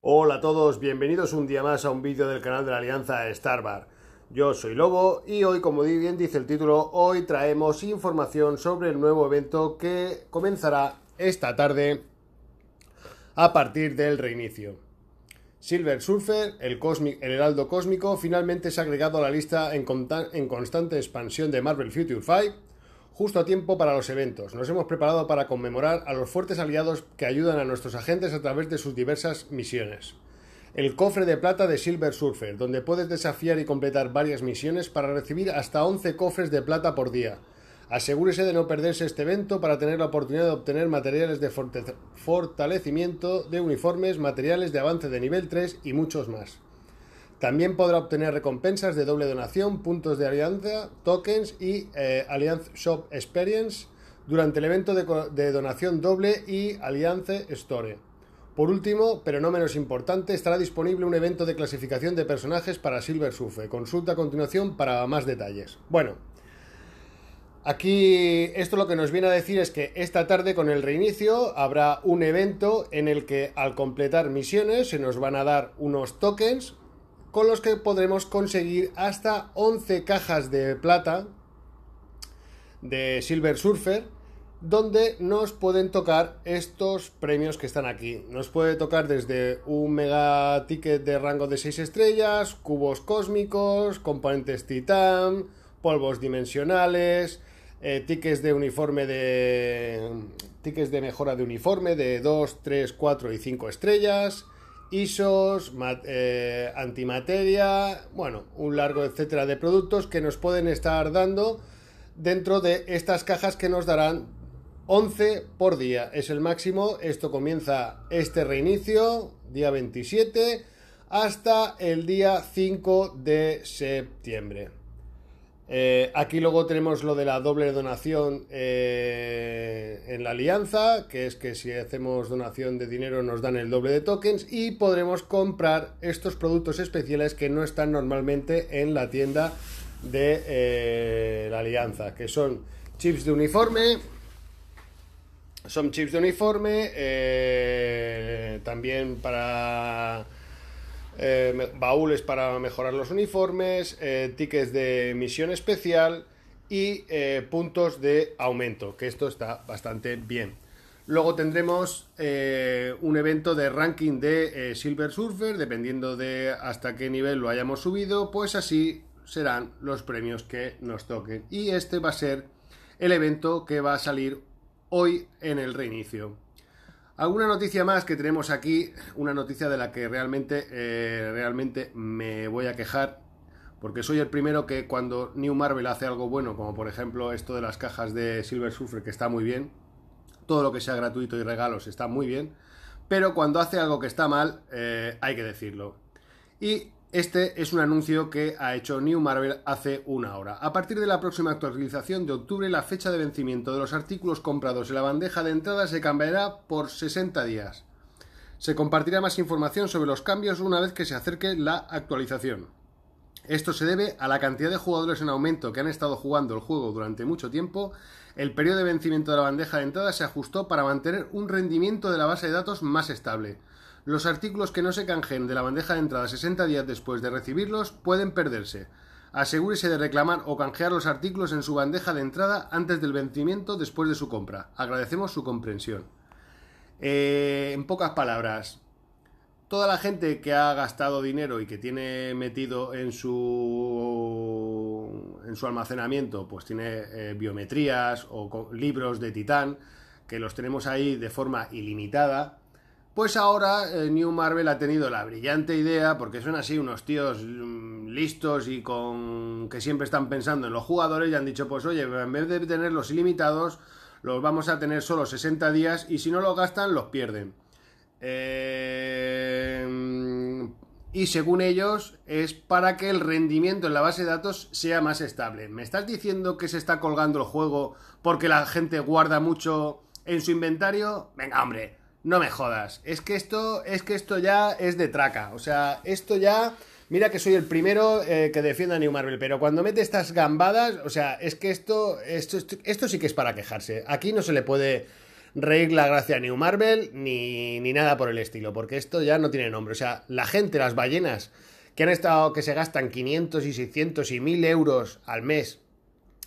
Hola a todos, bienvenidos un día más a un vídeo del canal de la Alianza Starbar. Yo soy Lobo y hoy, como bien dice el título, hoy traemos información sobre el nuevo evento que comenzará esta tarde a partir del reinicio. Silver Surfer, el, heraldo cósmico, finalmente se ha agregado a la lista en, constante expansión de Marvel Future 5 justo a tiempo para los eventos. Nos hemos preparado para conmemorar a los fuertes aliados que ayudan a nuestros agentes a través de sus diversas misiones. El cofre de plata de Silver Surfer, donde puedes desafiar y completar varias misiones para recibir hasta 11 cofres de plata por día. Asegúrese de no perderse este evento para tener la oportunidad de obtener materiales de fortalecimiento de uniformes, materiales de avance de nivel 3 y muchos más. También podrá obtener recompensas de doble donación, puntos de alianza, tokens y alianza eh, Alliance Shop Experience durante el evento de, donación doble y Alliance Store. Por último, pero no menos importante, estará disponible un evento de clasificación de personajes para Silver Surfer. Consulta a continuación para más detalles. Bueno, aquí esto lo que nos viene a decir es que esta tarde con el reinicio habrá un evento en el que al completar misiones se nos van a dar unos tokens con los que podremos conseguir hasta 11 cajas de plata de Silver Surfer, donde nos pueden tocar estos premios que están aquí. Nos puede tocar desde un mega ticket de rango de 6 estrellas, cubos cósmicos, componentes titán, polvos dimensionales, eh, tickets de uniforme de. tickets de mejora de uniforme de 2, 3, 4 y 5 estrellas. ISOs, eh, antimateria, bueno, un largo etcétera de productos que nos pueden estar dando dentro de estas cajas que nos darán 11 por día. Es el máximo. Esto comienza este reinicio, día 27, hasta el día 5 de septiembre. Eh, aquí luego tenemos lo de la doble donación eh, en la alianza, que es que si hacemos donación de dinero nos dan el doble de tokens y podremos comprar estos productos especiales que no están normalmente en la tienda de eh, la alianza, que son chips de uniforme, son chips de uniforme, también para eh, baúles para mejorar los uniformes, eh, tickets de misión especial y eh, puntos de aumento, que esto está bastante bien. Luego tendremos un evento de ranking de Silver Surfer, dependiendo de hasta qué nivel lo hayamos subido, pues así serán los premios que nos toquen. Y este va a ser el evento que va a salir hoy en el reinicio. Alguna noticia más que tenemos aquí, una noticia de la que realmente, eh, realmente me voy a quejar, porque soy el primero que cuando New Marvel hace algo bueno, como por ejemplo esto de las cajas de Silver Surfer, que está muy bien, todo lo que sea gratuito y regalos está muy bien, pero cuando hace algo que está mal, eh, hay que decirlo. Y este es un anuncio que ha hecho New Marvel hace una hora. A partir de la próxima actualización de octubre, la fecha de vencimiento de los artículos comprados en la bandeja de entrada se cambiará por 60 días. Se compartirá más información sobre los cambios una vez que se acerque la actualización. Esto se debe a la cantidad de jugadores en aumento que han estado jugando el juego durante mucho tiempo. El periodo de vencimiento de la bandeja de entrada se ajustó para mantener un rendimiento de la base de datos más estable. Los artículos que no se canjen de la bandeja de entrada 60 días después de recibirlos pueden perderse. Asegúrese de reclamar o canjear los artículos en su bandeja de entrada antes del vencimiento después de su compra. Agradecemos su comprensión. Eh, en pocas palabras, toda la gente que ha gastado dinero y que tiene metido en su en su almacenamiento, pues tiene eh, biometrías o libros de titán que los tenemos ahí de forma ilimitada pues ahora eh, New Marvel ha tenido la brillante idea, porque son así unos tíos mm, listos y con que siempre están pensando en los jugadores y han dicho, pues oye, en vez de tenerlos ilimitados, los vamos a tener solo 60 días y si no los gastan, los pierden. Eh, y según ellos, es para que el rendimiento en la base de datos sea más estable. ¿Me estás diciendo que se está colgando el juego porque la gente guarda mucho en su inventario? Venga, hombre, no me jodas, es que esto, es que esto ya es de traca. O sea, esto ya. Mira que soy el primero eh, que defienda a New Marvel, pero cuando mete estas gambadas, o sea, es que esto, esto, esto, sí que es para quejarse. Aquí no se le puede reír la gracia a New Marvel ni, ni nada por el estilo, porque esto ya no tiene nombre. O sea, la gente, las ballenas que han estado, que se gastan 500 y 600 y 1000 euros al mes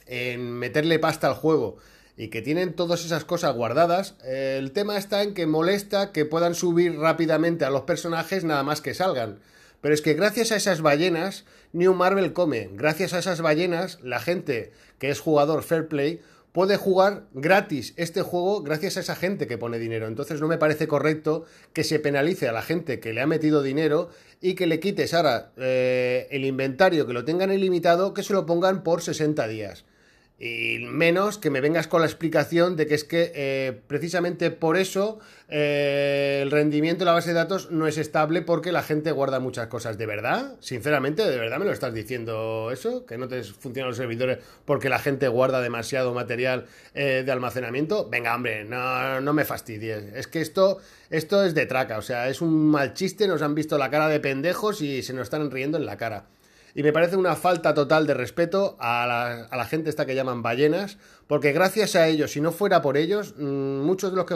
en meterle pasta al juego y que tienen todas esas cosas guardadas. El tema está en que molesta que puedan subir rápidamente a los personajes nada más que salgan. Pero es que gracias a esas ballenas, New Marvel come. Gracias a esas ballenas, la gente que es jugador Fair Play puede jugar gratis este juego gracias a esa gente que pone dinero. Entonces no me parece correcto que se penalice a la gente que le ha metido dinero y que le quites ahora eh, el inventario, que lo tengan ilimitado, que se lo pongan por 60 días. Y menos que me vengas con la explicación de que es que eh, precisamente por eso eh, el rendimiento de la base de datos no es estable porque la gente guarda muchas cosas. ¿De verdad? Sinceramente, ¿de verdad me lo estás diciendo eso? ¿Que no te funcionan los servidores porque la gente guarda demasiado material eh, de almacenamiento? Venga, hombre, no, no me fastidies. Es que esto, esto es de traca, o sea, es un mal chiste, nos han visto la cara de pendejos y se nos están riendo en la cara y me parece una falta total de respeto a la, gente esta que llaman ballenas, porque gracias a ellos, si no fuera por ellos, mm, muchos de los que,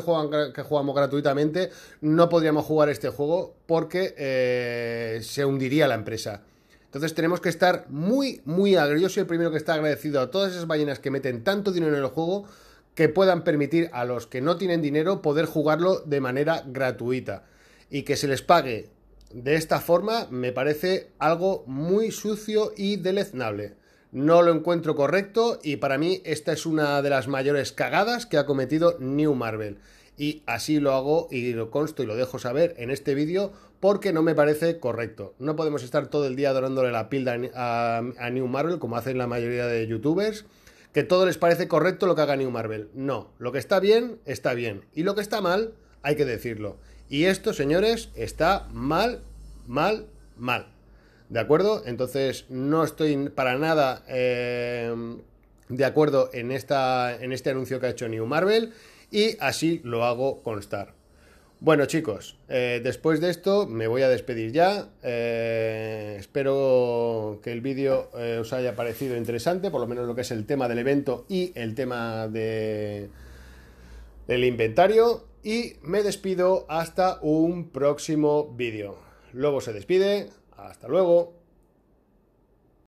que jugamos gratuitamente no podríamos jugar este juego porque eh, se hundiría la empresa. Entonces tenemos que estar muy, muy agradecidos. Yo soy el primero que está agradecido a todas esas ballenas que meten tanto dinero en el juego que puedan permitir a los que no tienen dinero poder jugarlo de manera gratuita y que se les pague de esta forma me parece algo muy sucio y deleznable. No lo encuentro correcto y para mí esta es una de las mayores cagadas que ha cometido New Marvel. Y así lo hago y lo consto y lo dejo saber en este vídeo porque no me parece correcto. No podemos estar todo el día adorándole la pilda a New Marvel como hacen la mayoría de youtubers que todo les parece correcto lo que haga New Marvel. No, lo que está bien, está bien. Y lo que está mal, hay que decirlo. Y esto, señores, está mal, mal, mal. ¿De acuerdo? Entonces, no estoy para nada eh, de acuerdo en, esta, en este anuncio que ha hecho New Marvel y así lo hago constar. Bueno chicos, eh, después de esto me voy a despedir ya. Eh, espero que el vídeo os haya parecido interesante, por lo menos lo que es el tema del evento y el tema de, del inventario y me despido hasta un próximo vídeo. Luego se despide, hasta luego.